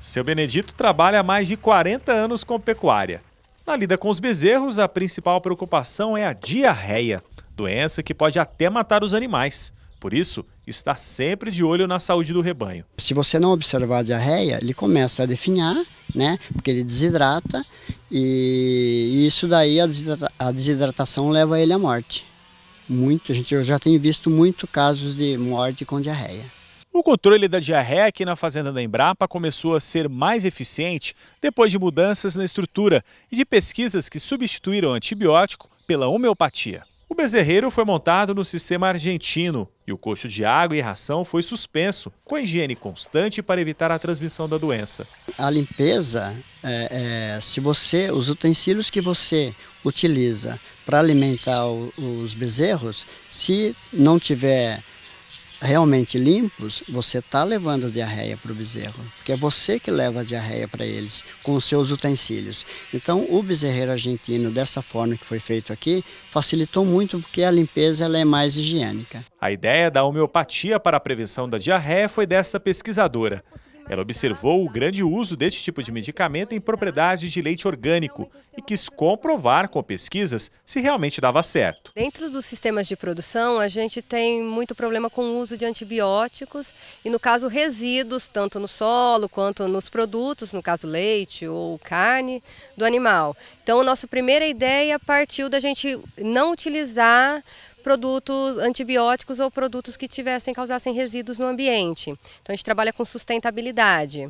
Seu Benedito trabalha há mais de 40 anos com pecuária. Na lida com os bezerros, a principal preocupação é a diarreia, doença que pode até matar os animais. Por isso, está sempre de olho na saúde do rebanho. Se você não observar a diarreia, ele começa a definhar, né? Porque ele desidrata e isso daí a desidratação leva ele à morte. Muito, a gente eu já tenho visto muito casos de morte com diarreia. O controle da diarreia aqui na fazenda da Embrapa começou a ser mais eficiente depois de mudanças na estrutura e de pesquisas que substituíram o antibiótico pela homeopatia. O bezerreiro foi montado no sistema argentino e o coxo de água e ração foi suspenso, com higiene constante para evitar a transmissão da doença. A limpeza, é, é, se você, os utensílios que você utiliza para alimentar o, os bezerros, se não tiver realmente limpos, você está levando a diarreia para o bezerro, porque é você que leva a diarreia para eles, com os seus utensílios. Então, o bezerreiro argentino, dessa forma que foi feito aqui, facilitou muito porque a limpeza ela é mais higiênica. A ideia da homeopatia para a prevenção da diarreia foi desta pesquisadora. Ela observou o grande uso deste tipo de medicamento em propriedades de leite orgânico e quis comprovar com pesquisas se realmente dava certo. Dentro dos sistemas de produção, a gente tem muito problema com o uso de antibióticos e, no caso, resíduos, tanto no solo quanto nos produtos, no caso, leite ou carne do animal. Então, nossa primeira ideia partiu da gente não utilizar produtos antibióticos ou produtos que tivessem causassem resíduos no ambiente. Então a gente trabalha com sustentabilidade.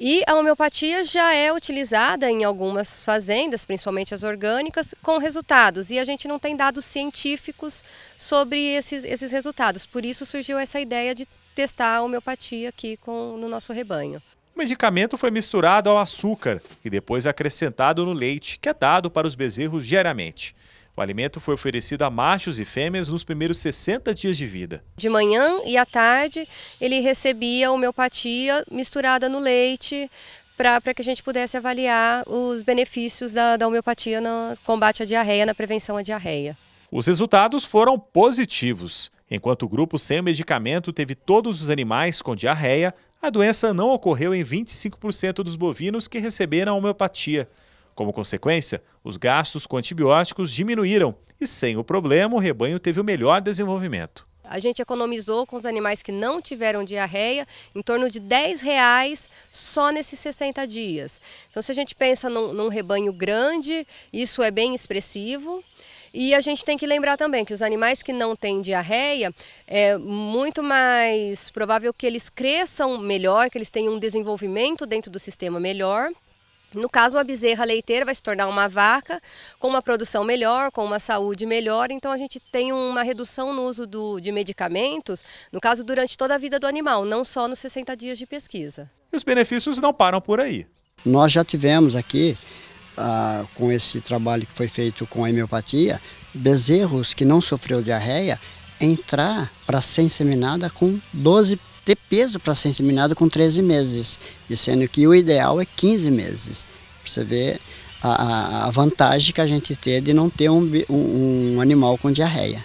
E a homeopatia já é utilizada em algumas fazendas, principalmente as orgânicas, com resultados. E a gente não tem dados científicos sobre esses, esses resultados. Por isso surgiu essa ideia de testar a homeopatia aqui com, no nosso rebanho. O medicamento foi misturado ao açúcar e depois acrescentado no leite, que é dado para os bezerros diariamente. O alimento foi oferecido a machos e fêmeas nos primeiros 60 dias de vida. De manhã e à tarde, ele recebia homeopatia misturada no leite para que a gente pudesse avaliar os benefícios da, da homeopatia no combate à diarreia, na prevenção à diarreia. Os resultados foram positivos. Enquanto o grupo sem medicamento teve todos os animais com diarreia, a doença não ocorreu em 25% dos bovinos que receberam a homeopatia. Como consequência, os gastos com antibióticos diminuíram e, sem o problema, o rebanho teve o melhor desenvolvimento. A gente economizou com os animais que não tiveram diarreia em torno de 10 reais só nesses 60 dias. Então, se a gente pensa num, num rebanho grande, isso é bem expressivo. E a gente tem que lembrar também que os animais que não têm diarreia, é muito mais provável que eles cresçam melhor, que eles tenham um desenvolvimento dentro do sistema melhor. No caso, uma bezerra leiteira vai se tornar uma vaca com uma produção melhor, com uma saúde melhor, então a gente tem uma redução no uso do, de medicamentos, no caso, durante toda a vida do animal, não só nos 60 dias de pesquisa. E os benefícios não param por aí. Nós já tivemos aqui, ah, com esse trabalho que foi feito com a homeopatia, bezerros que não sofreu diarreia entrar para ser inseminada com 12 ter peso para ser inseminado com 13 meses, e sendo que o ideal é 15 meses. Você vê a, a vantagem que a gente tem de não ter um, um, um animal com diarreia.